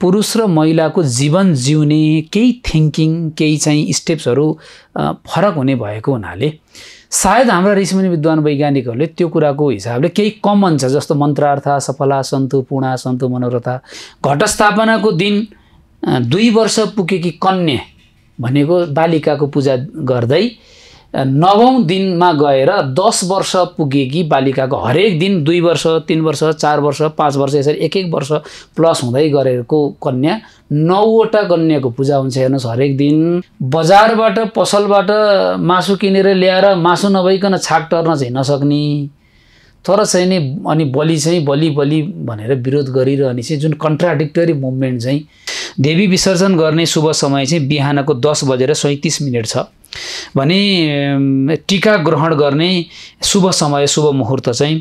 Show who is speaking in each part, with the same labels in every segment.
Speaker 1: पुरुष र महिलाको जीवन जिउने केही थिङ्किङ केही चाहिँ स्टेप्सहरू फरक हुने भएको हुनाले सायद हाम्रा ऋषिमुनि विद्वान वैज्ञानिकहरूले त्यो कुराको हिसाबले केही कमन छ जस्तो मन्त्रार्थ सफला सन्तु पूर्णा सन्तु मनोरथा घटस्थापनाको दिन दुई वर्ष पुगेकी कन्या भनेको बालिकाको पूजा गर्दै नवौँ दिनमा गएर दस वर्ष पुगेकी बालिकाको हरेक दिन दुई वर्ष तिन वर्ष चार वर्ष पाँच वर्ष यसरी एक एक वर्ष प्लस हुँदै गरेको कन्या नौवटा कन्याको पूजा हुन्छ हेर्नुहोस् हरेक दिन बजारबाट पसलबाट मासु किनेर ल्याएर मासु नभइकन छाक टर्न चाहिँ नसक्ने तर चाहिँ नि अनि बलि चाहिँ बलि बलि भनेर विरोध गरिरहने चाहिँ जुन कन्ट्राडिक्टरी मुभमेन्ट चाहिँ देवी विसर्जन गर्ने शुभ समय चाहिँ बिहानको दस बजेर सैँतिस मिनट छ भने टिका ग्रहण गर्ने शुभ समय शुभ मुहुर्त चाहिँ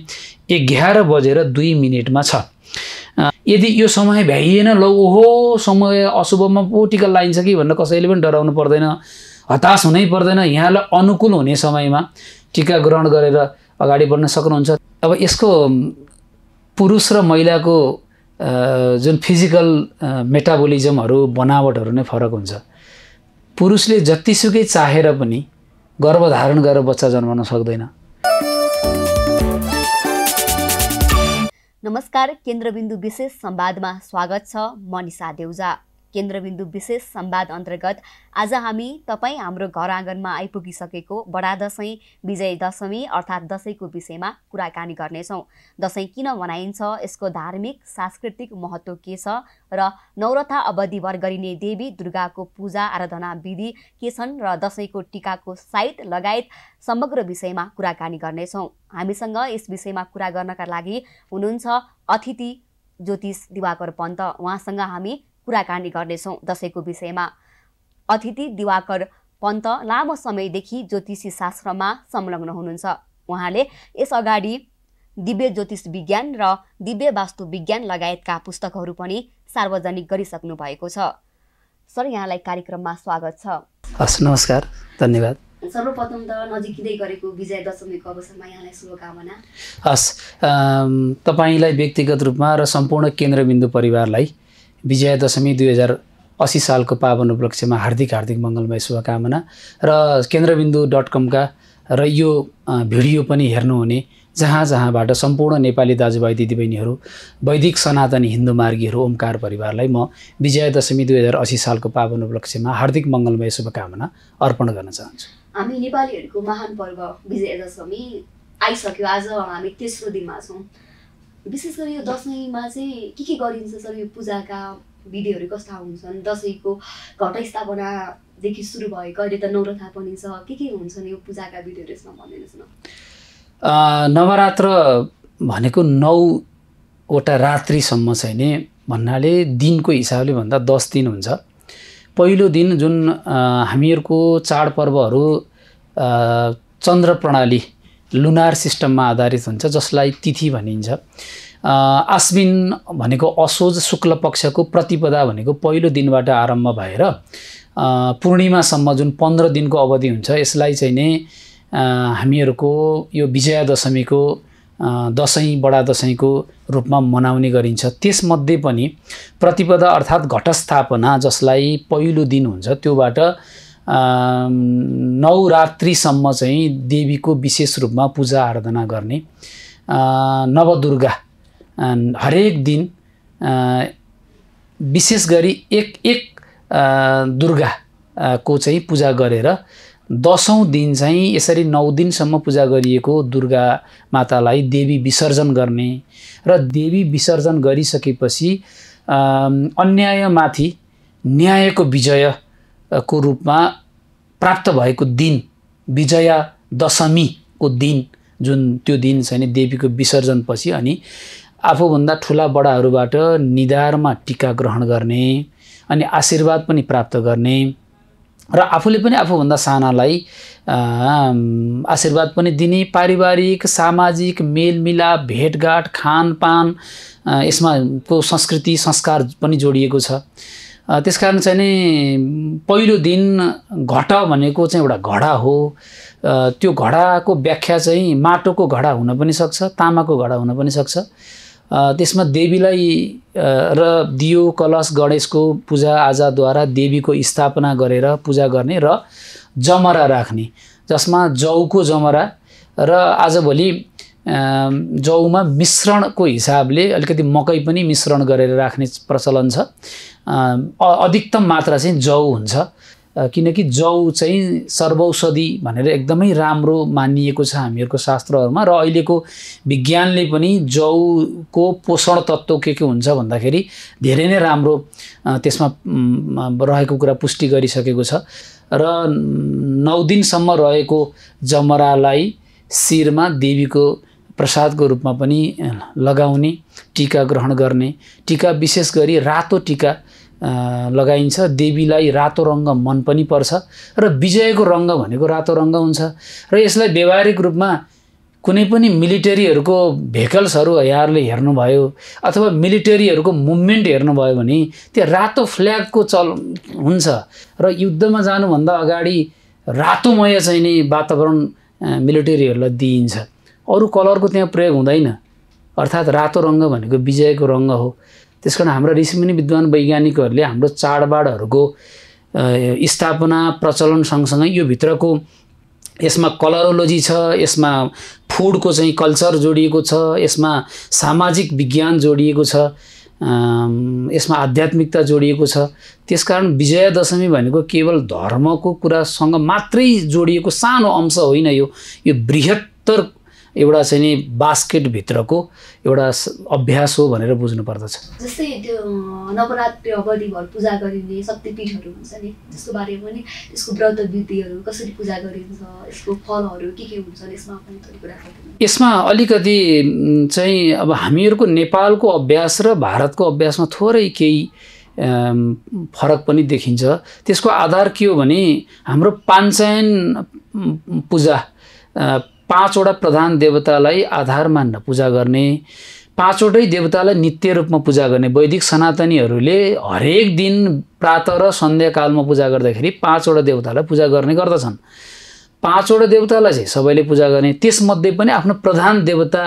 Speaker 1: एघार बजेर दुई मिनटमा छ यदि यो समय भ्याइएन ल ओहो समय अशुभमा पो टिका लगाइन्छ कि भनेर कसैले पनि डराउनु पर्दैन हताश हुनै पर्दैन यहाँलाई अनुकूल हुने समयमा टिका ग्रहण गरेर अगाडि बढ्न सक्नुहुन्छ अब यसको पुरुष र महिलाको जुन फिजिकल मेटाबोलिजमहरू बनावटहरू नै फरक हुन्छ पुरुषले जतिसुकै चाहेर पनि गर्भधारण गरेर बच्चा जन्माउन सक्दैन
Speaker 2: नमस्कार केन्द्रबिन्दु विशेष संवादमा स्वागत छ निसा देउजा केन्द्रबिन्दु विशेष सम्वाद अन्तर्गत आज हामी तपाईँ हाम्रो घर आँगनमा आइपुगिसकेको बडा दसैँ विजय दशमी अर्थात् दसैँको विषयमा कुराकानी गर्नेछौँ दसैँ किन मनाइन्छ यसको धार्मिक सांस्कृतिक महत्त्व के छ र नौरथा अवधिभर गरिने देवी दुर्गाको पूजा आराधना विधि के छन् र दसैँको टिकाको साइट लगायत समग्र विषयमा कुराकानी गर्नेछौँ हामीसँग यस विषयमा कुरा गर्नका लागि हुनुहुन्छ अतिथि ज्योतिष दिवाकर पन्त उहाँसँग हामी कुराकानी गर्नेछौँ दसैँको विषयमा अतिथि दिवाकर पन्त लामो समयदेखि ज्योतिषी शास्त्रमा संलग्न हुनुहुन्छ उहाँले यस अगाडि दिव्य ज्योतिष विज्ञान र दिव्य वास्तु विज्ञान लगायतका पुस्तकहरू पनि सार्वजनिक गरिसक्नु भएको छ सर यहाँलाई कार्यक्रममा स्वागत छ
Speaker 1: हस् नमस्कार धन्यवाद
Speaker 2: सर्वप्रथम त नजिकै गरेको विजय दशमीको अवसरमा यहाँलाई शुभकामना
Speaker 1: हस् तपाईँलाई व्यक्तिगत रूपमा र सम्पूर्ण केन्द्रबिन्दु परिवारलाई विजयादशमी दुई हजार असी सालको पावन उपलक्ष्यमा हार्दिक हार्दिक मङ्गलमय शुभकामना र केन्द्रबिन्दु डट कमका र यो भिडियो पनि हेर्नुहुने जहाँ जहाँबाट सम्पूर्ण नेपाली दाजुभाइ दिदीबहिनीहरू वैदिक सनातन हिन्दू मार्गीहरू ओमकार परिवारलाई म विजयादशमी दुई हजार असी सालको पावन उपलक्ष्यमा हार्दिक मङ्गलमय शुभकामना अर्पण
Speaker 2: गर्न चाहन्छु हामी नेपालीहरूको महान पर्व विजयादशमी आइसक्यो आज हामी तेस्रो दिनमा छौँ विशेष गरी यो दसैँमा चाहिँ के के गरिन्छ सर यो पूजाका विधिहरू कस्ता हुन्छन् दसैँको घट स्थापनादेखि सुरु भएको अहिले त नौरथा पनि छ के के हुन्छन् यो पूजाका विधिहरू यसमा भनिदिनुहोस्
Speaker 1: न नवरात्र भनेको नौवटा रात्रिसम्म चाहिँ नि भन्नाले दिनको हिसाबले भन्दा दस दिन हुन्छ पहिलो दिन जुन हामीहरूको चाडपर्वहरू चन्द्र प्रणाली लुनार सिस्टममा आधारित हुन्छ जसलाई तिथि भनिन्छ आश्विन भनेको असोज शुक्ल पक्षको प्रतिपदा भनेको पहिलो दिनबाट आरम्भ भएर पूर्णिमासम्म जुन पन्ध्र दिनको अवधि हुन्छ यसलाई चाहिँ नै हामीहरूको यो विजया दशमीको दसैँ बडा दसैँको रूपमा मनाउने गरिन्छ त्यसमध्ये पनि प्रतिपदा अर्थात् घटस्थापना जसलाई पहिलो दिन हुन्छ त्योबाट नौरात्रिसम्म चाहिँ देवीको विशेष रूपमा पूजा आराधना गर्ने नवदुर्गा हरेक दिन विशेष गरी एक एक दुर्गा को चाहिँ पूजा गरेर दसौँ दिन चाहिँ यसरी नौ दिनसम्म पूजा गरिएको दुर्गा मातालाई देवी विसर्जन गर्ने र देवी विसर्जन गरिसकेपछि अन्यायमाथि न्यायको विजय को रूपमा प्राप्त भएको दिन विजया दशमीको दिन जुन त्यो दिन चाहिँ देवीको विसर्जनपछि अनि आफूभन्दा ठुला बडाहरूबाट निधारमा टिका ग्रहण गर्ने अनि आशीर्वाद पनि प्राप्त गर्ने र आफूले पनि आफूभन्दा सानालाई आशीर्वाद पनि दिने पारिवारिक सामाजिक मेलमिलाप भेटघाट खानपान यसमा को संस्कृति संस्कार पनि जोडिएको छ त्यस कारण चाहिँ नि पहिलो दिन घट भनेको चाहिँ एउटा घडा हो त्यो घडाको व्याख्या चाहिँ माटोको घडा हुन पनि सक्छ तामाको घडा हुन पनि सक्छ त्यसमा देवीलाई र दियो कलश गणेशको पूजा आजाद्वारा देवीको स्थापना गरेर पूजा गर्ने र जमरा राख्ने जसमा जौको जमरा र आजभोलि जौमा मिश्रणको हिसाबले अलिकति मकै पनि मिश्रण गरेर राख्ने प्रचलन छ अधिकतम मात्रा चाहिँ जौ हुन्छ किनकि जौ चाहिँ सर्वौषधि भनेर एकदमै राम्रो मानिएको छ हामीहरूको शास्त्रहरूमा र अहिलेको विज्ञानले पनि जौको पोषण तत्त्व के के हुन्छ भन्दाखेरि धेरै नै राम्रो त्यसमा रहेको कुरा पुष्टि गरिसकेको छ र नौ दिनसम्म रहेको जमरालाई शिरमा देवीको प्रसादको रूपमा पनि लगाउने टिका ग्रहण गर्ने टिका विशेष गरी रातो टिका लगाइन्छ देवीलाई रातो रङ्ग मन पनि पर्छ र विजयको रङ्ग भनेको रातो रङ्ग हुन्छ र यसलाई व्यवहारिक रूपमा कुनै पनि मिलिटेरीहरूको भेकल्सहरू यहाँहरूले हेर्नुभयो अथवा मिलिटेरीहरूको मुभमेन्ट हेर्नुभयो भने त्यो रातो फ्ल्यागको चल हुन्छ र युद्धमा जानुभन्दा अगाडि रातोमय चाहिँ नि वातावरण मिलिटेरीहरूलाई दिइन्छ अरू कलरको त्यहाँ प्रयोग हुँदैन अर्थात् रातो रङ्ग भनेको विजयको रङ्ग हो त्यस कारण हाम्रा ऋषिमुनि विद्वान वैज्ञानिकहरूले हाम्रो चाडबाडहरूको स्थापना प्रचलन सँगसँगै यो भित्रको यसमा कलरोलोजी छ यसमा फुडको चाहिँ कल्चर जोडिएको छ यसमा सामाजिक विज्ञान जोडिएको छ यसमा आध्यात्मिकता जोडिएको छ त्यसकारण विजयादशमी भनेको केवल धर्मको कुरासँग मात्रै जोडिएको सानो अंश होइन यो यो बृहत्तर एउटा चाहिँ नि बास्केटभित्रको एउटा अभ्यास हो भनेर बुझ्नु पर्दछ
Speaker 2: जस्तै त्यो नवरात्रि अवधिभर पूजा गरिने शक्तिपीठहरू हुन्छ नि त्यसको बारेमा पनि यसको व्रत विधिहरू कसरी पूजा गरिन्छ यसको फलहरू के के हुन्छ यसमा पनि थोरै कुरा
Speaker 1: यसमा अलिकति चाहिँ अब हामीहरूको नेपालको अभ्यास र भारतको अभ्यासमा थोरै केही फरक पनि देखिन्छ त्यसको आधार के हो भने हाम्रो पाञ्चायन पूजा पाँचवटा प्रधान देवतालाई आधार मान्न पूजा गर्ने पाँचवटै देवतालाई नित्य रूपमा पूजा गर्ने वैदिक सनातनीहरूले हरेक दिन प्रात र सन्ध्याकालमा पूजा गर्दाखेरि पाँचवटा देवतालाई पूजा गर्ने गर्दछन् पाँचवटा देवतालाई चाहिँ सबैले पूजा गर्ने त्यसमध्ये पनि आफ्नो प्रधान देवता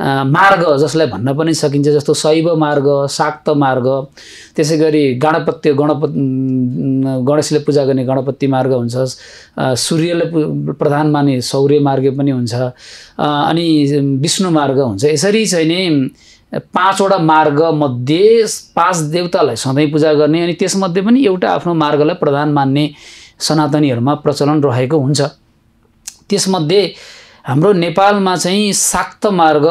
Speaker 1: मार्ग जसलाई भन्न पनि सकिन्छ जस्तो शैव मार्ग शाक्त मार्ग त्यसै गरी गणपत्य गणप गणेशले पूजा गर्ने गणपति मार्ग हुन्छ सूर्यले प्रधान माने सौर्य मार्ग पनि हुन्छ अनि विष्णु मार्ग हुन्छ यसरी चाहिँ नि पाँचवटा मार्गमध्ये पाँच देवतालाई सधैँ पूजा गर्ने अनि त्यसमध्ये पनि एउटा आफ्नो मार्गलाई प्रधान मान्ने सनातनीहरूमा प्रचलन रहेको हुन्छ त्यसमध्ये हाम्रो नेपालमा चाहिँ शाक्त मार्ग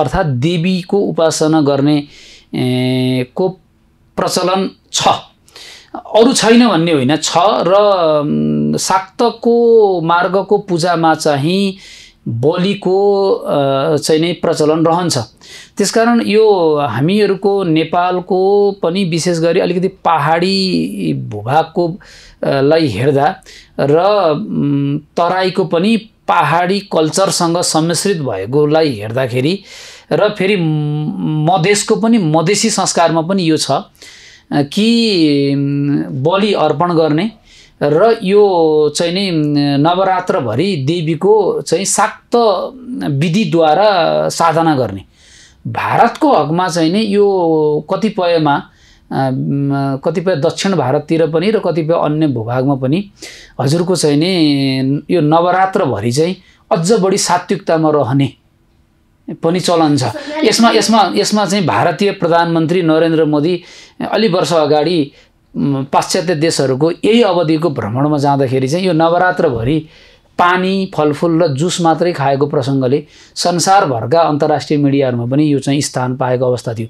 Speaker 1: अर्थात् देवीको उपासना गर्ने को प्रचलन छ अरू छैन भन्ने होइन छ र शाक्तको मार्गको पूजामा चाहिँ बोलीको चाहिँ नै प्रचलन रहन्छ त्यसकारण यो हामीहरूको नेपालको पनि विशेष गरी अलिकति पाहाडी भूभागको लाई हेर्दा र तराईको पनि पाहाडी कल्चरसँग सम्मिश्रित भएकोलाई हेर्दाखेरि र फेरि मधेसको पनि मधेसी संस्कारमा पनि यो छ कि बलि अर्पण गर्ने र यो चाहिँ नि नवरात्रभरि देवीको चाहिँ शाक्त विधिद्वारा साधना गर्ने भारतको हकमा चाहिँ नि यो कतिपयमा कतिपय दक्षिण भारततिर पनि र कतिपय अन्य भूभागमा पनि हजुरको चाहिँ नि यो नवरात्रभरि चाहिँ अझ बढी सात्विकतामा रहने पनि चलन छ यसमा यसमा यसमा चाहिँ भारतीय प्रधानमन्त्री नरेन्द्र मोदी अलि वर्ष अगाडि पाश्चात्य देशहरूको यही अवधिको भ्रमणमा जाँदाखेरि चाहिँ यो नवरात्रभरि पानी फलफुल र जुस मात्रै खाएको प्रसङ्गले संसारभरका अन्तर्राष्ट्रिय मिडियाहरूमा पनि यो चाहिँ स्थान पाएको अवस्था थियो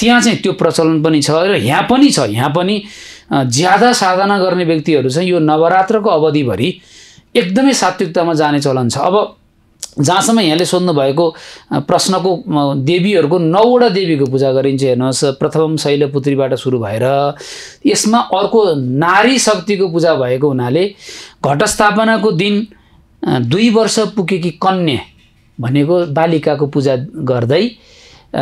Speaker 1: त्यहाँ चाहिँ त्यो प्रचलन पनि छ र यहाँ पनि छ यहाँ पनि ज्यादा साधना गर्ने व्यक्तिहरू चाहिँ यो नवरात्रको अवधिभरि एकदमै सात्विकतामा जाने चलन छ अब जहाँसम्म यहाँले सोध्नुभएको प्रश्नको देवीहरूको नौवटा देवीको पूजा गरिन्छ हेर्नुहोस् प्रथम शैलपुत्रीबाट सुरु भएर यसमा अर्को नारी शक्तिको पूजा भएको हुनाले घटस्थापनाको दिन दुई वर्ष पुगेकी कन्या भनेको बालिकाको पूजा गर्दै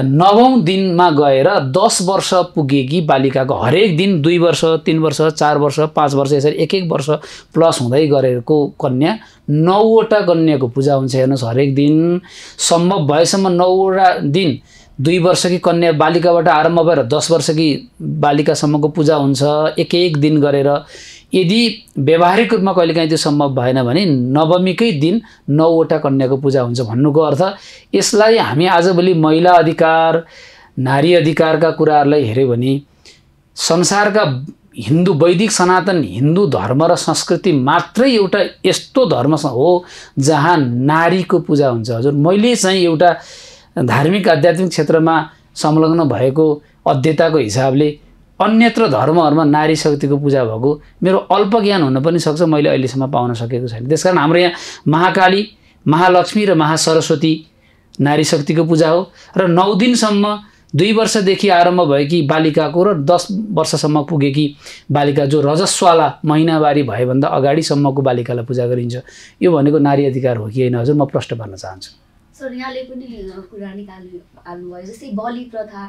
Speaker 1: नवौँ दिनमा गएर दस वर्ष पुगेकी बालिकाको हरेक दिन दुई वर्ष तिन वर्ष चार वर्ष पाँच वर्ष यसरी एक एक वर्ष प्लस हुँदै गरेको कन्या नौवटा कन्याको पूजा हुन्छ हेर्नुहोस् हरेक दिन सम्भव भएसम्म नौवटा दिन दुई वर्षकी कन्या बालिकाबाट आरम्भ भएर दस वर्षकी बालिकासम्मको पूजा हुन्छ एक एक दिन गरेर यदि व्यावहारिक रूपमा कहिलेकाहीँ त्यो सम्भव भएन भने नवमीकै दिन नौवटा कन्याको पूजा हुन्छ भन्नुको अर्थ यसलाई हामी आजभोलि महिला अधिकार नारी अधिकारका कुराहरूलाई हेऱ्यौँ भने संसारका हिन्दू वैदिक सनातन हिन्दू धर्म र संस्कृति मात्रै एउटा यस्तो धर्म हो जहाँ नारीको पूजा हुन्छ हजुर मैले चाहिँ एउटा धार्मिक आध्यात्मिक क्षेत्रमा संलग्न भएको अध्यताको हिसाबले अन्यत्र धर्महरूमा नारी शक्तिको पूजा भएको मेरो अल्प ज्ञान हुन पनि सक्छ मैले अहिलेसम्म पाउन सकेको छैन त्यसकारण हाम्रो यहाँ महाकाली महालक्ष्मी र महासरस्वती नारी शक्तिको पूजा हो र नौ दिनसम्म दुई वर्षदेखि आरम्भ भएकी बालिकाको र दस वर्षसम्म पुगेकी बालिका जो रजस्वाला महिनावारी भएभन्दा अगाडिसम्मको बालिकालाई पूजा गरिन्छ यो भनेको नारी अधिकार हो कि होइन हजुर म प्रश्न पार्न चाहन्छु
Speaker 2: सर यहाँले पनि कुरा निकाल्नु जस्तै बलि प्रथा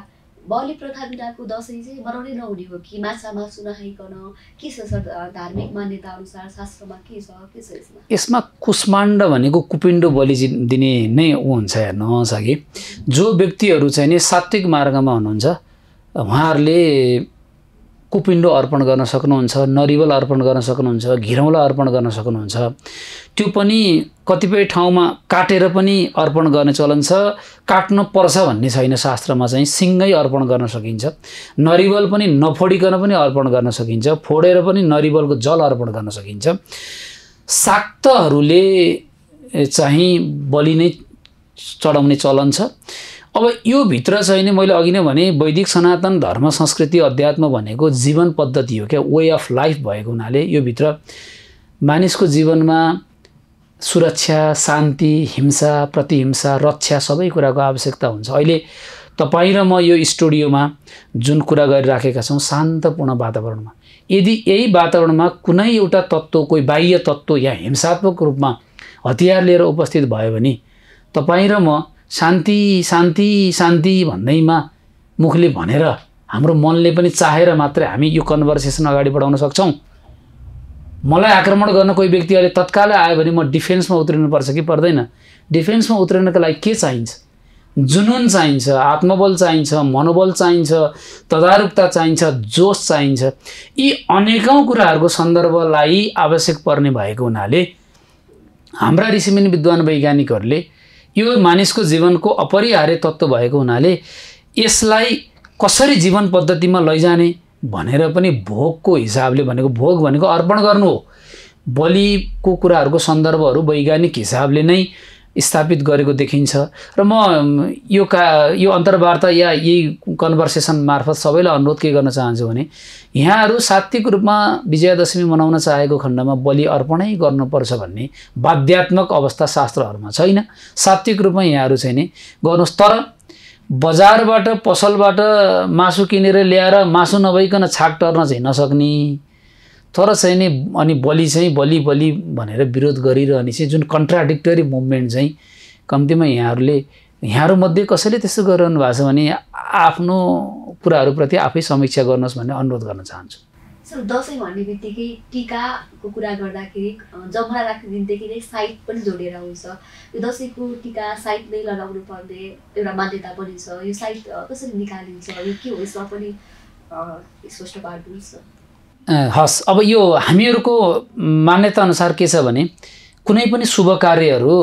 Speaker 2: बलि प्रथा बिनाको दसैँ चाहिँ मनाउने नहुने हो कि माछा मासु नखाइकन के छ सर धार्मिक मान्यता अनुसार शास्त्रमा के छ के छ यसमा
Speaker 1: यसमा कुष्माण्ड भनेको कुपिण्ड बलि दिने नै ऊ हुन्छ हेर्नुहोस् अघि जो व्यक्तिहरू चाहिँ नि सात्विक मार्गमा हुनुहुन्छ उहाँहरूले कुपिण्डो अर्पण गर्न सक्नुहुन्छ नरिवल अर्पण गर्न सक्नुहुन्छ घिरौँला अर्पण गर्न सक्नुहुन्छ त्यो पनि कतिपय ठाउँमा काटेर पनि अर्पण गर्ने चलन छ काट्नु पर्छ भन्ने छैन शास्त्रमा चाहिँ सिङ्गै अर्पण गर्न सकिन्छ नरिवल पनि नफोडिकन पनि अर्पण गर्न सकिन्छ फोडेर पनि नरिवलको जल अर्पण गर्न सकिन्छ साक्तहरूले चाहिँ बलि नै चढाउने चलन छ चा। अब यो भित्र चाहिँ नि मैले अघि नै भने वैदिक सनातन धर्म संस्कृति अध्यात्म भनेको जीवन पद्धति हो क्या वे अफ लाइफ भएको हुनाले यो भित्र मानिसको जीवनमा सुरक्षा शान्ति हिंसा प्रतिहिंसा रक्षा सबै कुराको आवश्यकता हुन्छ अहिले तपाईँ र म यो स्टुडियोमा जुन कुरा गरिराखेका छौँ शान्तपूर्ण वातावरणमा यदि यही वातावरणमा कुनै एउटा तत्त्व कोही बाह्य तत्त्व या हिंसात्मक रूपमा हतियार लिएर उपस्थित भयो भने तपाईँ र म शान्ति शान्ति शान्ति भन्दैमा मुखले भनेर हाम्रो मनले पनि चाहेर मात्रै हामी यो कन्भर्सेसन अगाडि बढाउन सक्छौँ मलाई आक्रमण गर्न कोही व्यक्ति अहिले तत्कालै आयो भने म डिफेन्समा उत्रिनुपर्छ कि पर्दैन डिफेन्समा उत्रिनको लागि के चाहिन्छ जुनुन चाहिन्छ आत्मबल चाहिन्छ मनोबल चाहिन्छ तदारुकता चाहिन्छ जोस चाहिन्छ यी अनेकौँ कुराहरूको सन्दर्भलाई आवश्यक पर्ने भएको हुनाले हाम्रा ऋषिमिन विद्वान वैज्ञानिकहरूले यो मानिसको जीवनको अपरिहार्य तत्त्व भएको हुनाले यसलाई कसरी जीवन पद्धतिमा लैजाने भनेर पनि भोगको हिसाबले भनेको भोग भनेको अर्पण गर्नु हो बलिको कुराहरूको सन्दर्भहरू वैज्ञानिक हिसाबले नै स्थापित गरेको देखिन्छ र म यो का यो अन्तर्वार्ता या यही कन्भर्सेसन मार्फत सबैलाई अनुरोध के गर्न चाहन्छु भने यहाँहरू सात्विक रूपमा विजयादशमी मनाउन चाहेको खण्डमा बलि अर्पणै गर्नुपर्छ भन्ने बाध्यात्मक अवस्था शास्त्रहरूमा छैन सात्विक रूपमा यहाँहरू चाहिँ नि गर्नुहोस् तर बजारबाट पसलबाट मासु किनेर ल्याएर मासु नभइकन छाक टर्न चाहिँ नसक्ने तर चाहिँ नि अनि बलि चाहिँ बलि बलि भनेर विरोध गरिरहने चाहिँ जुन कन्ट्राडिक्टरी मुभमेन्ट चाहिँ कम्तीमा यहाँहरूले यहाँहरूमध्ये कसैले त्यस्तो गरिरहनु भएको छ भने आफ्नो कुराहरूप्रति आफै समीक्षा गर्नुहोस् भन्ने अनुरोध गर्न चाहन्छु
Speaker 2: सर दसैँ भन्ने बित्तिकै टिकाको कुरा गर्दाखेरि जमरा राखिदिँदाखेरि नै साइट पनि जोडेर हुन्छ यो दसैँको टिका साइट नै लगाउनु पर्ने एउटा मान्यता पनि छ यो साइट कसरी निकालिन्छ यो के हो यसमा पनि स्पष्ट पार्नुहोस् न
Speaker 1: हस् अब यो हामीहरूको मान्यताअनुसार के छ भने कुनै पनि शुभ कार्यहरू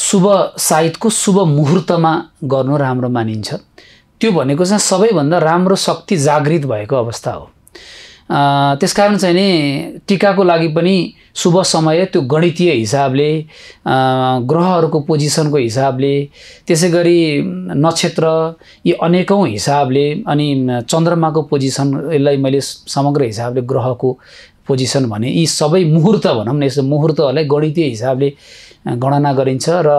Speaker 1: शुभ साहित्यको शुभ मुहुर्तमा गर्नु राम्रो मानिन्छ त्यो भनेको चाहिँ सबैभन्दा राम्रो शक्ति जागृत भएको अवस्था हो त्यसकारण चाहिँ नि टिकाको लागि पनि शुभ समय त्यो गणितीय हिसाबले ग्रहहरूको पोजिसनको हिसाबले त्यसै गरी नक्षत्र यी अनेकौँ हिसाबले अनि चन्द्रमाको पोजिसन यसलाई मैले समग्र हिसाबले ग्रहको पोजिसन भने यी सबै मुहुर्त भनौँ न यसो मुहुर्तहरूलाई गणितीय हिसाबले गणना गरिन्छ र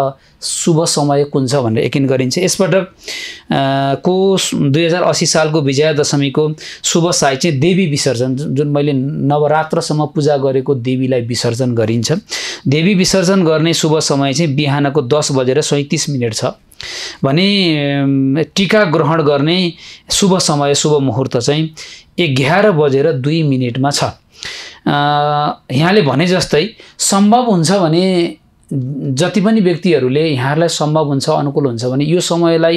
Speaker 1: शुभ समय कुन छ भनेर यकिन गरिन्छ यसपटक को दुई हजार असी सालको विजया दशमीको शुभ साय चाहिँ देवी विसर्जन जुन मैले नवरात्रसम्म पूजा गरेको देवीलाई विसर्जन गरिन्छ देवी विसर्जन गर्ने शुभ समय चाहिँ बिहानको दस बजेर सैँतिस मिनट छ भने टिका ग्रहण गर्ने शुभ समय शुभ मुहुर्त चाहिँ एघार बजेर दुई मिनटमा छ यहाँले भने जस्तै सम्भव हुन्छ भने जति पनि व्यक्तिहरूले यहाँहरूलाई सम्भव हुन्छ अनुकूल हुन्छ भने यो समयलाई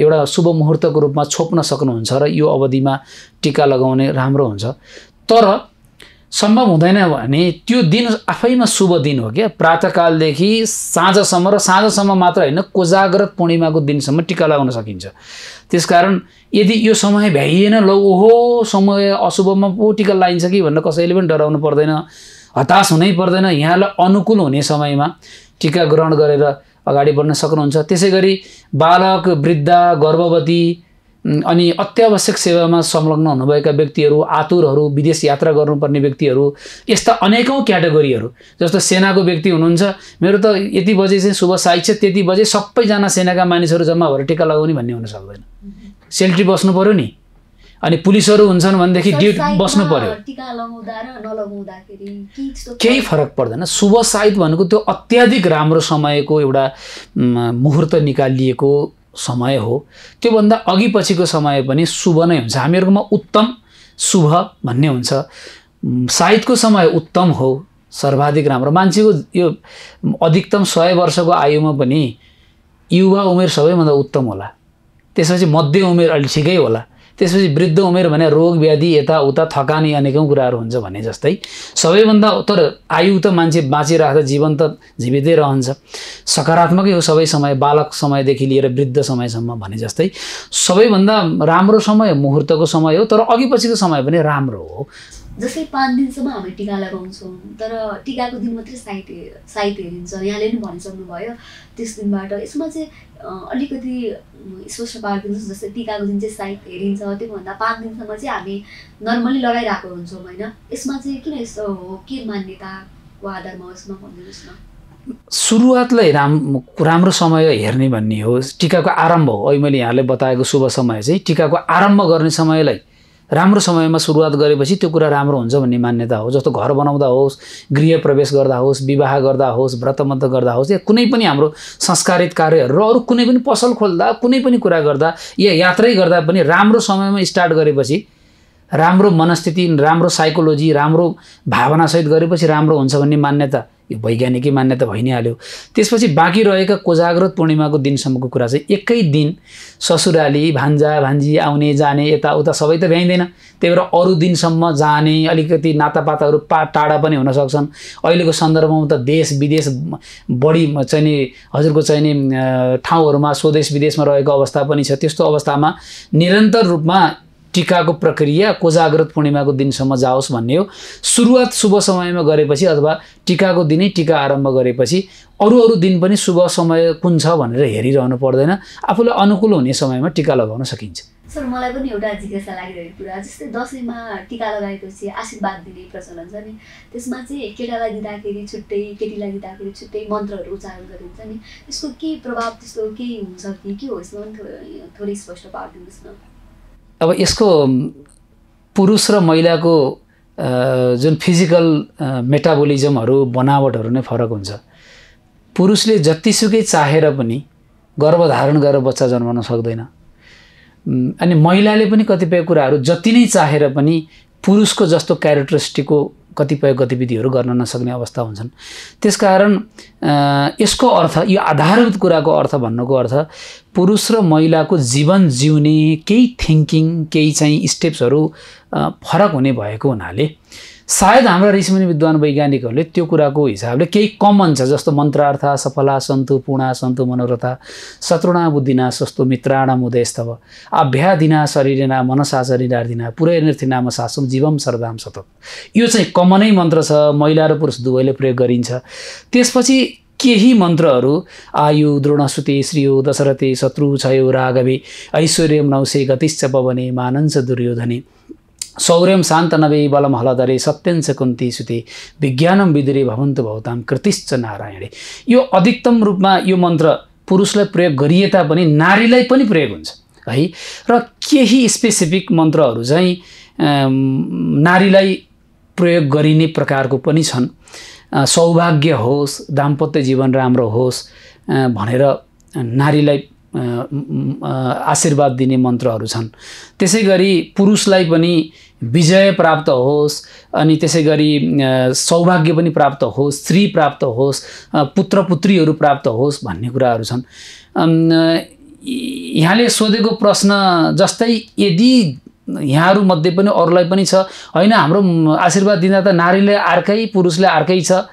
Speaker 1: एउटा शुभ मुहुर्तको रूपमा छोप्न सक्नुहुन्छ र यो अवधिमा टिका लगाउने राम्रो हुन्छ तर सम्भव हुँदैन भने त्यो दिन आफैमा शुभ दिन हो क्या प्रातःकालदेखि साँझसम्म र साँझसम्म मात्र होइन कोजाग्रत पूर्णिमाको दिनसम्म टिका लगाउन सकिन्छ त्यसकारण यदि यो समय भ्याइएन ल ओहो समय अशुभमा पो टिका लगाइन्छ कि भनेर कसैले पनि डराउनु पर्दैन हताश हुनै पर्दैन यहाँलाई अनुकूल हुने समयमा टिका ग्रहण गरेर अगाडि बढ्न सक्नुहुन्छ त्यसै गरी बालक वृद्ध गर्भवती अनि अत्यावश्यक सेवामा संलग्न हुनुभएका व्यक्तिहरू आतुरहरू विदेश यात्रा गर्नुपर्ने व्यक्तिहरू यस्ता अनेकौँ क्याटेगोरीहरू जस्तो सेनाको व्यक्ति हुनुहुन्छ मेरो त यति बजे चाहिँ शुभ साइज छ त्यति बजे सबैजना सेनाका मानिसहरू जम्मा भएर टिका लगाउने भन्ने हुन सक्दैन सेल्ट्री बस्नु पऱ्यो नि अनि पुलिसहरू हुन्छन् भनेदेखि ड्युटी बस्नु पर्यो केही फरक पर्दैन शुभ साइत भनेको त्यो अत्याधिक राम्रो समयको एउटा मुहुर्त निकालिएको समय हो त्योभन्दा अघि पछिको समय पनि शुभ नै हुन्छ हामीहरूकोमा उत्तम शुभ भन्ने हुन्छ साइतको समय उत्तम हो सर्वाधिक राम्रो मान्छेको यो अधिकतम सय वर्षको आयुमा पनि युवा उमेर सबैभन्दा उत्तम होला त्यसपछि मध्य उमेर अलि ठिकै होला त्यसपछि वृद्ध उमेर भने रोग व्याधि यताउता थकानी अनेकौँ कुराहरू हुन्छ भने जस्तै सबैभन्दा तर आयु त मान्छे बाँचिराख्दा जीवन त जीवितै रहन्छ सकारात्मकै हो सबै समय बालक समयदेखि लिएर वृद्ध समयसम्म भने जस्तै सबैभन्दा राम्रो समय मुहुर्तको समय हो तर अघि पछिको समय पनि राम्रो हो
Speaker 2: जस्तै पाँच दिनसम्म हामी टिका लगाउँछौँ तर टिकाको दिन मात्रै साइड साइट हेरिन्छ यहाँले पनि भनिसक्नुभयो त्यस दिनबाट यसमा चाहिँ अलिकति स्पष्ट पारिदिनुहोस् जस्तै टिकाको दिन चाहिँ साइट हेरिन्छ त्योभन्दा पाँच दिनसम्म चाहिँ हामी नर्मली लगाइरहेको हुन्छौँ होइन यसमा चाहिँ किन यस्तो हो के मान्यताको आधारमा यसमा भनिदिनुहोस् न
Speaker 1: सुरुवातलाई राम राम्रो समय हेर्ने भन्ने हो टिकाको आरम्भ हो अहिले मैले यहाँले बताएको शुभ समय चाहिँ टिकाको आरम्भ गर्ने समयलाई राम्रो समयमा सुरुवात गरेपछि त्यो कुरा राम्रो हुन्छ भन्ने मान्यता हो जस्तो घर बनाउँदा होस् गृह प्रवेश गर्दा होस् विवाह गर्दा होस् व्रतमन्त गर्दा होस् या कुनै पनि हाम्रो संस्कारित कार्यहरू र अरू कुनै पनि पसल खोल्दा कुनै पनि कुरा गर्दा या यात्रै गर्दा पनि राम्रो समयमा स्टार्ट गरेपछि राम्रो मनस्थिति राम्रो साइकोलोजी राम्रो भावनासहित गरेपछि राम्रो हुन्छ भन्ने मान्यता यो वैज्ञानिकै मान्यता भइ नै हाल्यो त्यसपछि बाँकी रहेका कोजाग्रत पूर्णिमाको दिनसम्मको कुरा चाहिँ एकै दिन ससुराली भान्जा भान्जी आउने जाने यताउता सबै त भ्याइँदैन त्यही भएर अरू दिनसम्म जाने अलिकति नातापाताहरू पा टाढा पनि हुन सक्छन् अहिलेको सन्दर्भमा त देश विदेश बढी नि हजुरको चाहिने ठाउँहरूमा स्वदेश विदेशमा रहेको अवस्था पनि छ त्यस्तो अवस्थामा निरन्तर रूपमा टिकाको प्रक्रिया कोजाग्रत पूर्णिमाको दिनसम्म जाओस् भन्ने हो सुरुवात शुभ समयमा गरेपछि अथवा टिकाको दिनै टिका आरम्भ गरेपछि अरू अरू दिन पनि शुभ समय कुन छ भनेर हेरिरहनु पर्दैन आफूलाई अनुकूल हुने समयमा टिका लगाउन सकिन्छ
Speaker 2: सर मलाई पनि एउटा जिज्ञासा लागिरहेको कुरा जस्तै दसैँमा टिका लगाएपछि आशीर्वाद दिने प्रचलन छ नि त्यसमा चाहिँ केटालाई दिँदाखेरि छुट्टै केटीलाई दिँदाखेरि छुट्टै मन्त्रहरू उच्चारण गरिन्छ नि त्यसको केही प्रभाव त्यस्तो केही हुन्छ कि के हो यसमा थोरै स्पष्ट पारिदिनुहोस् न
Speaker 1: अब यसको पुरुष र महिलाको जुन फिजिकल मेटाबोलिजमहरू बनावटहरू नै फरक हुन्छ पुरुषले जतिसुकै चाहेर पनि गर्भधारण गरेर बच्चा जन्माउन सक्दैन अनि महिलाले पनि कतिपय कुराहरू जति नै चाहेर पनि पुरुषको जस्तो क्यारेक्टरिस्टिकको कतिपय गतिविधिहरू गर्न नसक्ने अवस्था हुन्छन् त्यसकारण यसको अर्थ यो आधारभूत कुराको अर्थ भन्नुको अर्थ पुरुष र महिलाको जीवन जिउने केही थिङ्किङ केही चाहिँ स्टेप्सहरू फरक हुने भएको हुनाले सायद हाम्रा ऋषिमुनि विद्वान वैज्ञानिकहरूले त्यो कुराको हिसाबले केही कमन छ जस्तो मन्त्रार्थ सफला सन्तु पूर्णा सन्तु मनोरथा शत्रुणा बुद्धिना सस्तो मित्राणा उदयस्तव आभ्याधिना शरीरेना मनसा दिना पुरै नाम सासुम जीवम सरदाम सतत यो चाहिँ कमनै मन्त्र छ महिला र पुरुष दुवैले प्रयोग गरिन्छ त्यसपछि केही मन्त्रहरू आयु द्रोणसुते श्रियो दशरथे शत्रु छयो राघवे ऐश्वर्य नौसे गतिश्च पवने मानन्छ दुर्योधनी सौर्यम शान्तनवे बलम हलधरे सत्यञ्च शकुन्ती सुते विज्ञानम विदुरे भवन्त भवताम कृतिश्च नारायणे यो अधिकतम रूपमा यो मन्त्र पुरुषलाई प्रयोग गरिए तापनि नारीलाई पनि प्रयोग हुन्छ है र केही स्पेसिफिक मन्त्रहरू चाहिँ नारीलाई प्रयोग गरिने प्रकारको पनि छन् सौभाग्य होस् दाम्पत्य जीवन राम्रो होस् भनेर नारीलाई आशीर्वाद दिने मन्त्रहरू छन् त्यसै गरी पुरुषलाई पनि विजय प्राप्त होस् अनि त्यसै गरी सौभाग्य पनि प्राप्त होस् स्त्री प्राप्त होस् पुत्र पुत्रीहरू प्राप्त होस् भन्ने कुराहरू छन् यहाँले सोधेको प्रश्न जस्तै यदि यहाँहरूमध्ये पनि अरूलाई पनि छ होइन हाम्रो आशीर्वाद दिँदा त नारीले अर्कै पुरुषले अर्कै छ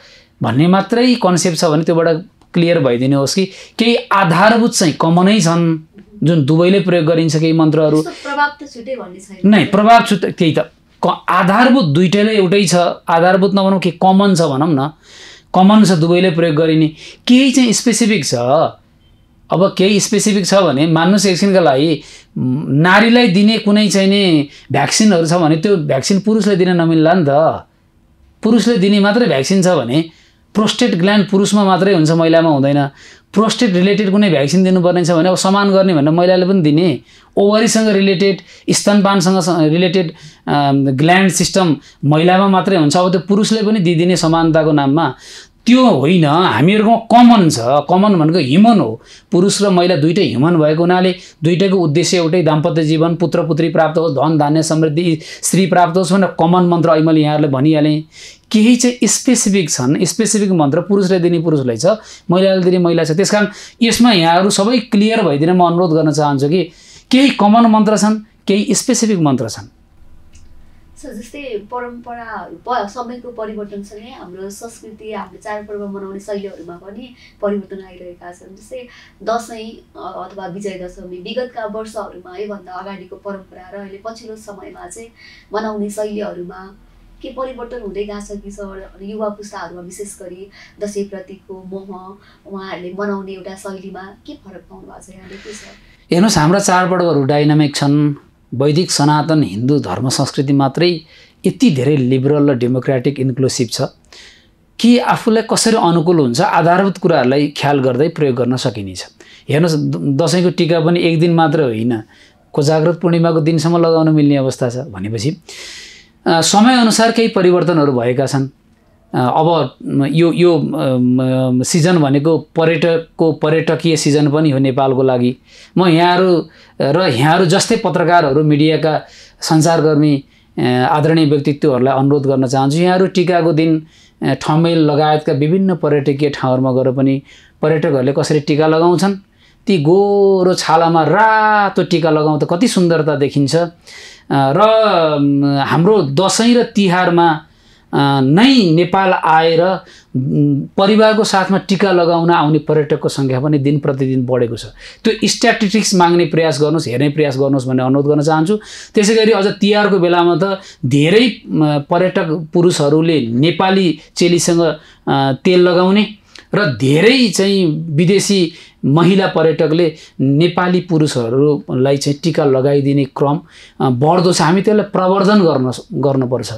Speaker 1: भन्ने मात्रै कन्सेप्ट छ भने त्योबाट क्लियर भइदिनुहोस् कि केही आधारभूत चाहिँ कमनै छन् जुन दुवैले प्रयोग गरिन्छ केही मन्त्रहरू नै प्रभाव छुट त्यही त आधारभूत दुइटैलाई एउटै छ आधारभूत नभनौँ के कमन छ भनौँ न कमन छ दुवैले प्रयोग गरिने केही चाहिँ स्पेसिफिक छ अब केही स्पेसिफिक छ भने मान्नुहोस् एकछिनका लागि नारीलाई दिने कुनै चाहिँ नि भ्याक्सिनहरू छ भने त्यो भ्याक्सिन पुरुषलाई दिन नमिल्ला नि त पुरुषले दिने मात्रै भ्याक्सिन छ भने प्रोस्टेट ग्ल्यान्ड पुरुषमा मात्रै हुन्छ महिलामा हुँदैन प्रोस्टेट रिलेटेड कुनै भ्याक्सिन दिनुपर्ने छ भने अब समान गर्ने भनेर महिलाले पनि दिने ओभरीसँग रिलेटेड स्तनपानसँग रिलेटेड ग्ल्यान्ड सिस्टम महिलामा मात्रै हुन्छ अब त्यो पुरुषले पनि दिइदिने समानताको नाममा त्यो होइन हामीहरूको कमन छ कमन भनेको ह्युमन हो पुरुष र महिला दुइटै ह्युमन भएको हुनाले दुइटैको उद्देश्य एउटै दाम्पत्य जीवन पुत्र पुत्री प्राप्त होस् धन धान्य समृद्धि स्त्री प्राप्त होस् भनेर कमन मन्त्र अहिले मैले यहाँहरूले भनिहालेँ केही चाहिँ स्पेसिफिक छन् स्पेसिफिक मन्त्र पुरुषले दिने पुरुषलाई छ महिलाले दिने महिला छ त्यस यसमा यहाँहरू सबै क्लियर भइदिने म अनुरोध गर्न चाहन्छु कि केही कमन मन्त्र छन् केही स्पेसिफिक मन्त्र छन्
Speaker 2: छ जस्तै परम्पराहरू प समयको परिवर्तनसँगै हाम्रो संस्कृति हाम्रो चाडपर्व मनाउने शैलीहरूमा पनि परिवर्तन आइरहेका छन् जस्तै दसैँ अथवा विजय दशमी विगतका वर्षहरूमा योभन्दा अगाडिको परम्परा र अहिले पछिल्लो समयमा चाहिँ मनाउने शैलीहरूमा के परिवर्तन हुँदै गएको छ कि सर युवा पुस्ताहरूमा विशेष गरी दसैँप्रतिको मोह उहाँहरूले मनाउने एउटा शैलीमा के फरक पाउनु भएको छ यहाँले के छ
Speaker 1: हेर्नुहोस् हाम्रा चाडपर्वहरू डाइनामिक छन् वैदिक सनातन हिन्दू धर्म संस्कृति मात्रै यति धेरै लिबरल र डेमोक्रेटिक इन्क्लुसिभ छ कि आफूलाई कसरी अनुकूल हुन्छ आधारभूत कुराहरूलाई ख्याल गर्दै प्रयोग गर्न सकिनेछ हेर्नुहोस् दसैँको टिका पनि एक दिन मात्र होइन कोजाग्रत पूर्णिमाको दिनसम्म लगाउन मिल्ने अवस्था छ भनेपछि समयअनुसार केही परिवर्तनहरू भएका छन् अब यो यो सिजन भनेको पर्यटकको पर्यटकीय सिजन पनि हो नेपालको लागि म यहाँहरू र यहाँहरू जस्तै पत्रकारहरू मिडियाका सञ्चारकर्मी आदरणीय व्यक्तित्वहरूलाई अनुरोध गर्न चाहन्छु यहाँहरू टिकाको दिन ठमेल लगायतका विभिन्न पर्यटकीय ठाउँहरूमा गएर पनि पर्यटकहरूले कसरी टिका लगाउँछन् ती गोरो छालामा रातो टिका लगाउँदा कति सुन्दरता देखिन्छ र हाम्रो दसैँ र तिहारमा नै नेपाल आएर परिवारको साथमा टिका लगाउन आउने पर्यटकको सङ्ख्या पनि दिन प्रतिदिन बढेको छ त्यो स्ट्याटिस्टिक्स माग्ने प्रयास गर्नुहोस् हेर्ने प्रयास गर्नुहोस् भन्ने अनुरोध गर्न चाहन्छु त्यसै गरी अझ तिहारको बेलामा त धेरै पर्यटक पुरुषहरूले नेपाली चेलीसँग तेल लगाउने र धेरै चाहिँ विदेशी महिला पर्यटकले नेपाली पुरुषहरूलाई चाहिँ टिका लगाइदिने क्रम बढ्दो छ हामी त्यसलाई प्रवर्धन गर्न गर्नुपर्छ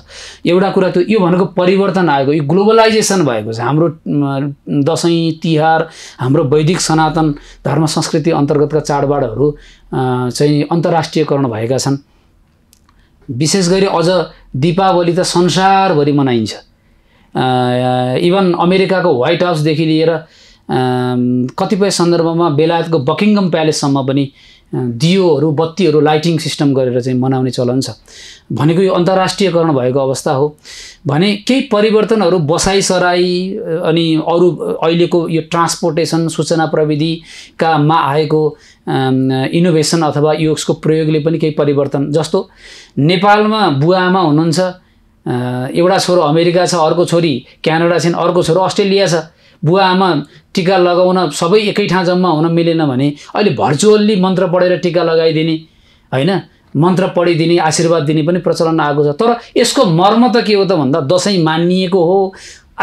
Speaker 1: एउटा कुरा त्यो यो भनेको परिवर्तन आएको यो ग्लोबलाइजेसन भएको छ हाम्रो दसैँ तिहार हाम्रो वैदिक सनातन धर्म संस्कृति अन्तर्गतका चाडबाडहरू चाहिँ अन्तर्राष्ट्रियकरण भएका छन् विशेष गरी अझ दीपावली त संसारभरि मनाइन्छ इभन अमेरिकाको व्हाइट हाउसदेखि लिएर कतिपय सन्दर्भमा बेलायतको बकिङ्गम प्यालेससम्म पनि दियोहरू बत्तीहरू लाइटिङ सिस्टम गरेर चाहिँ मनाउने चलन छ भनेको यो अन्तर्राष्ट्रियकरण भएको अवस्था हो भने केही परिवर्तनहरू बसाइसराई अनि अरू अहिलेको यो ट्रान्सपोर्टेसन सूचना प्रविधिकामा आएको इनोभेसन अथवा यसको प्रयोगले पनि केही परिवर्तन जस्तो नेपालमा बुवा आमा हुनुहुन्छ एउटा छोरो अमेरिका छ अर्को छोरी क्यानाडा छिन् अर्को छोरो अस्ट्रेलिया छ बुवा आमा टिका लगाउन सबै एकै ठाउँ जम्मा हुन मिलेन भने अहिले भर्चुअल्ली मन्त्र पढेर टिका लगाइदिने होइन मन्त्र पढिदिने आशीर्वाद दिने पनि प्रचलन आएको छ तर यसको मर्म त के हो त भन्दा दसैँ मानिएको हो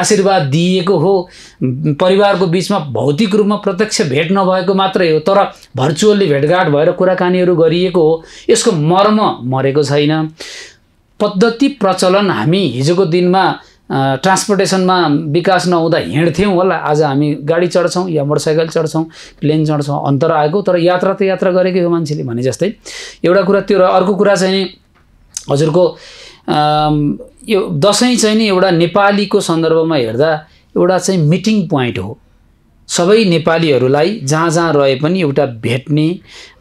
Speaker 1: आशीर्वाद दिएको हो परिवारको बिचमा भौतिक रूपमा प्रत्यक्ष भेट नभएको मात्रै हो तर भर्चुअल्ली भेटघाट भएर कुराकानीहरू गरिएको हो यसको मर्म मरेको छैन पद्धति प्रचलन हामी हिजोको दिनमा ट्रान्सपोर्टेसनमा विकास नहुँदा हिँड्थ्यौँ होला आज हामी गाडी चढ्छौँ या मोटरसाइकल चढ्छौँ प्लेन चढ्छौँ अन्तर आएको तर यात्रा त यात्रा गरेकै हो मान्छेले भने जस्तै एउटा कुरा त्यो र अर्को कुरा चाहिँ हजुरको यो दसैँ चाहिँ नि एउटा नेपालीको सन्दर्भमा हेर्दा एउटा चाहिँ मिटिङ पोइन्ट हो सबै नेपालीहरूलाई जहाँ जहाँ रहे पनि एउटा भेट्ने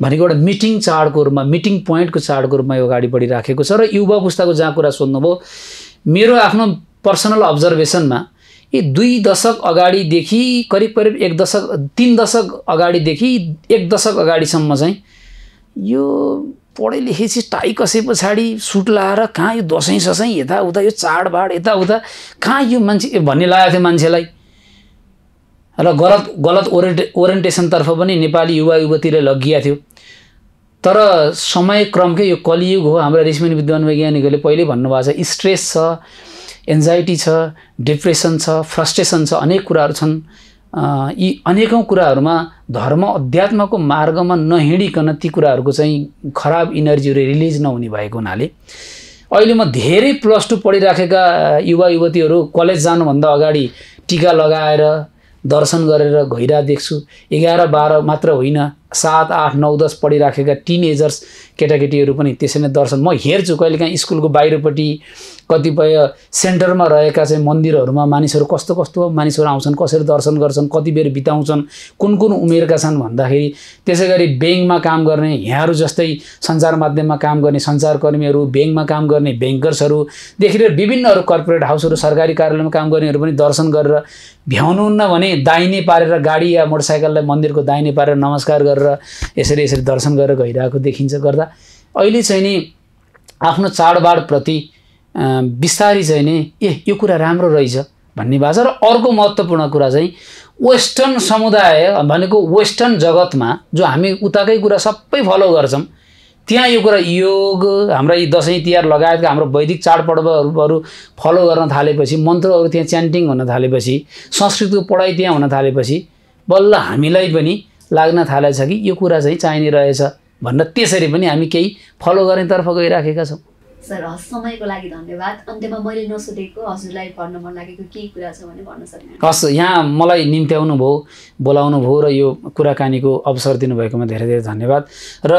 Speaker 1: भनेको एउटा मिटिङ चाडको रूपमा मिटिङ पोइन्टको चाडको रूपमा यो अगाडि बढिराखेको छ र युवा पुस्ताको जहाँ कुरा सोध्नुभयो मेरो आफ्नो पर्सनल अब्जर्भेसनमा यी दुई दशक अगाडिदेखि करिब करिब एक दशक तिन दशक अगाडिदेखि एक दशक अगाडिसम्म चाहिँ यो पढे लेखेपछि टाई कसे पछाडि सुट लाएर कहाँ यो दसैँ ससैँ यताउता यो चाडबाड यताउता कहाँ यो मान्छे भन्ने लागेको थियो मान्छेलाई र गलत गलत ओरिटे ओरिएन्टेसनतर्फ पनि नेपाली युवा युवतीले लगिया थियो तर समयक्रमकै यो कलियुग हो हाम्रा ऋषिमेन विद्वान वैज्ञानिकहरूले पहिल्यै भन्नुभएको छ स्ट्रेस छ एन्जाइटी छ डिप्रेसन छ फ्रस्ट्रेसन छ अनेक कुराहरू छन् यी अनेकौँ कुराहरूमा धर्म अध्यात्मको मार्गमा नहिँडिकन ती कुराहरूको चाहिँ खराब इनर्जीहरू रिलिज नहुने भएको हुनाले अहिले म धेरै प्लस टू पढिराखेका युवा युवतीहरू कलेज जानुभन्दा अगाडि टिका लगाएर दर्शन गरेर घैरा देख्छु एघार बाह्र मात्र होइन सात आठ नौ दस पढिराखेका एजर्स केटाकेटीहरू पनि त्यसरी नै दर्शन म हेर्छु कहिलेकाहीँ स्कुलको बाहिरपट्टि कतिपय सेन्टरमा रहेका चाहिँ मन्दिरहरूमा मानिसहरू कस्तो कस्तो मानिसहरू आउँछन् कसरी दर्शन गर्छन् कति बेर बिताउँछन् कुन कुन उमेरका छन् भन्दाखेरि त्यसै गरी ब्याङ्कमा काम गर्ने यहाँहरू जस्तै सञ्चार माध्यममा काम गर्ने सञ्चारकर्मीहरू ब्याङ्कमा काम गर्ने ब्याङ्कर्सहरूदेखि लिएर विभिन्नहरू कर्पोरेट हाउसहरू सरकारी कार्यालयमा काम गर्नेहरू पनि दर्शन गरेर भ्याउनुहुन्न भने दाहिने पारेर गाडी या मोटरसाइकललाई मन्दिरको दाहिने पारेर नमस्कार गरेर यसरी यसरी दर्शन गरेर गइरहेको देखिन्छ गर्दा अहिले चाहिँ नि आफ्नो चाडबाडप्रति बिस्तारी चाहिँ नि ए यो कुरा राम्रो रहेछ भन्ने भाषा र अर्को महत्त्वपूर्ण कुरा चाहिँ वेस्टर्न समुदाय भनेको वेस्टर्न जगतमा जो हामी उताकै कुरा सबै फलो गर्छौँ त्यहाँ यो कुरा योग हाम्रा यी दसैँ तिहार लगायतका हाम्रो वैदिक चाडपर्वहरू फलो गर्न थालेपछि मन्त्रहरू त्यहाँ च्यान्टिङ हुन थालेपछि संस्कृतको पढाइ त्यहाँ हुन थालेपछि बल्ल हामीलाई पनि लाग्न थालेछ कि यो कुरा चाहिँ चाहिने रहेछ भनेर त्यसरी पनि हामी केही फलो गर्नेतर्फ गइराखेका छौँ
Speaker 2: सर हस् समयको लागि धन्यवाद अन्त्यमा मैले नसोधेको हजुरलाई भन्न मन लागेको केही कुरा छ भने भन्न सक्नु
Speaker 1: हस् यहाँ मलाई निम्त्याउनु भयो बोलाउनु भयो र यो कुराकानीको अवसर दिनुभएकोमा धेरै धेरै धन्यवाद र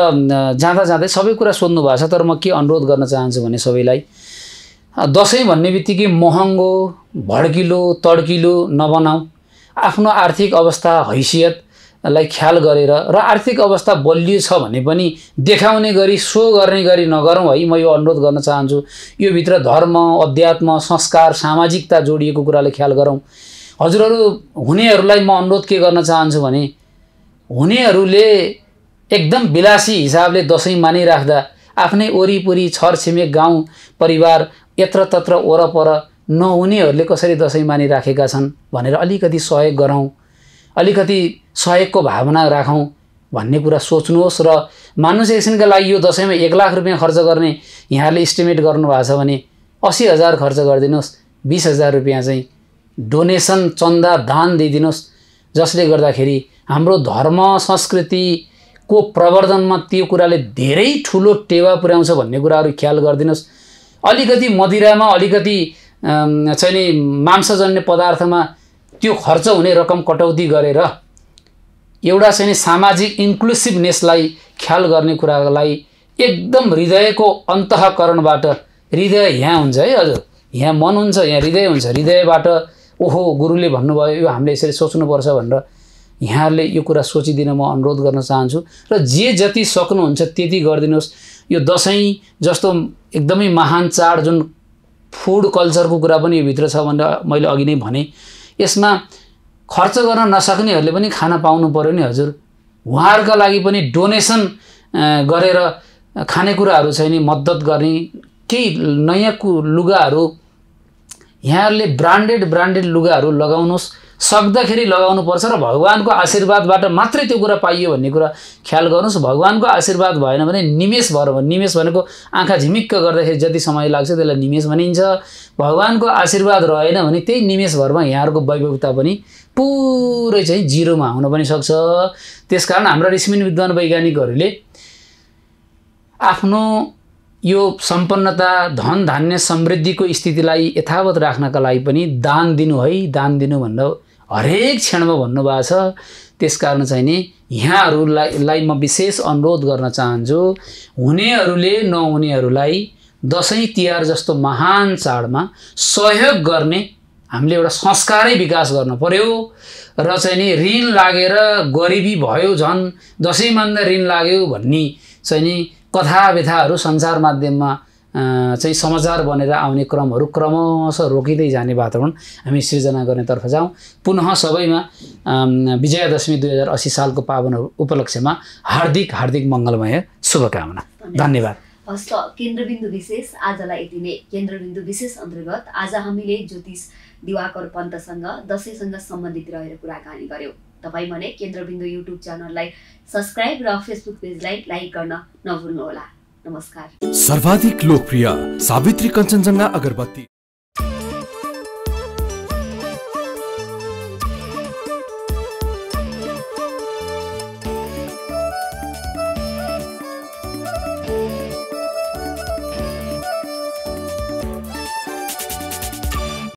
Speaker 1: जाँदा जाँदै सबै कुरा सोध्नु भएको छ तर म के अनुरोध गर्न चाहन्छु भने सबैलाई दसैँ भन्ने बित्तिकै महँगो भड्किलो तड्किलो नबनाऊ आफ्नो आर्थिक अवस्था हैसियत लाई ख्याल गरेर र आर्थिक अवस्था बलियो छ भने पनि देखाउने गरी सो गर्ने गरी नगरौँ है म यो अनुरोध गर्न चाहन्छु यो भित्र धर्म अध्यात्म संस्कार सामाजिकता जोडिएको कुराले ख्याल गरौँ हजुरहरू हुनेहरूलाई म अनुरोध के गर्न चाहन्छु भने हुनेहरूले एकदम विलासी हिसाबले दसैँ मानिराख्दा आफ्नै वरिपरि छरछिमेक गाउँ परिवार यत्रतत्र वरपर नहुनेहरूले कसरी दसैँ मानिराखेका छन् भनेर अलिकति सहयोग गरौँ अलिकति सहयोगको भावना राखौँ भन्ने कुरा सोच्नुहोस् र मानुष एकछिनका लागि यो दसैँमा एक लाख रुपियाँ खर्च गर्ने यहाँहरूले इस्टिमेट गर्नुभएको छ भने असी हजार खर्च गरिदिनुहोस् बिस हजार रुपियाँ चाहिँ डोनेसन चन्दा दान दिइदिनुहोस् जसले गर्दाखेरि हाम्रो धर्म संस्कृतिको प्रवर्धनमा त्यो कुराले धेरै ठुलो टेवा पुर्याउँछ भन्ने कुराहरू ख्याल गरिदिनुहोस् अलिकति मदिरामा अलिकति चाहिँ नि मांसजन्य पदार्थमा त्यो खर्च हुने रकम कटौती गरेर एउटा चाहिँ सामाजिक इन्क्लुसिभनेसलाई ख्याल गर्ने कुरालाई एकदम हृदयको अन्तःकरणबाट हृदय यहाँ हुन्छ है हजुर यहाँ मन हुन्छ यहाँ हृदय हुन्छ हृदयबाट ओहो गुरुले भन्नुभयो यो हामीले यसरी सोच्नुपर्छ भनेर यहाँहरूले यो कुरा सोचिदिन म अनुरोध गर्न चाहन्छु र जे जति सक्नुहुन्छ त्यति गरिदिनुहोस् यो दसैँ जस्तो एकदमै महान चाड जुन फुड कल्चरको कुरा पनि यो भित्र छ भनेर मैले अघि नै भने यसमा खर्च गर्न नसक्नेहरूले पनि खाना पाउनु पऱ्यो नि हजुर उहाँहरूका लागि पनि डोनेसन गरेर खानेकुराहरू छैन मद्दत गर्ने केही नयाँ कु लुगाहरू यहाँहरूले ब्रान्डेड ब्रान्डेड लुगाहरू लगाउनुहोस् सक्दाखेरि लगाउनुपर्छ र भगवान्को आशीर्वादबाट मात्रै त्यो कुरा पाइयो भन्ने कुरा ख्याल गर्नुहोस् भगवान्को आशीर्वाद भएन भने निमेष भएर निमेष भनेको आँखा झिमिक्क गर्दाखेरि जति समय लाग्छ त्यसलाई निमेष भनिन्छ भगवान्को आशीर्वाद रहेन भने त्यही निमेष भरमा यहाँहरूको वैभवता पनि पुरै चाहिँ जिरोमा हुन पनि सक्छ त्यस कारण हाम्रा रिसमिन विद्वान वैज्ञानिकहरूले आफ्नो यो सम्पन्नता धन धान्य समृद्धिको स्थितिलाई यथावत राख्नका लागि पनि दान दिनु है दान दिनु भनेर हरेक क्षणमा भन्नुभएको छ त्यस कारण चाहिँ नि यहाँहरूलाई म विशेष अनुरोध गर्न चाहन्छु हुनेहरूले नहुनेहरूलाई दसैँ तिहार जस्तो महान चाडमा सहयोग गर्ने हामीले एउटा संस्कारै विकास गर्न पर्यो र चाहिँ नि ऋण लागेर गरिबी भयो झन् दसैँभन्दा ऋण लाग्यो भन्ने चाहिँ नि कथा व्यथाहरू सञ्चार माध्यममा चाहिँ समाचार बनेर आउने क्रमहरू क्रमशः रोकिँदै जाने वातावरण हामी सृजना गर्नेतर्फ जाउँ पुनः सबैमा विजयादशमी दुई हजार असी सालको पावन उपलक्ष्यमा हार्दिक हार्दिक मङ्गलमय शुभकामना
Speaker 2: धन्यवाद हस्त केन्द्रबिन्दु विशेष आजलाई यति नै केन्द्रबिन्दु विशेष अन्तर्गत आज हामीले ज्योतिष दिवाकर पन्तसँग दसैँसँग सम्बन्धित रहेर कुराकानी गऱ्यौँ तपाईँ भने केन्द्रबिन्दु युट्युब च्यानललाई सब्सक्राइब र फेसबुक पेजलाई लाइक गर्न नभुल्नुहोला नमस्कार
Speaker 1: सर्वाधिक लोकप्रिय सावित्री कञ्चनजङ्घा अगरबत्ती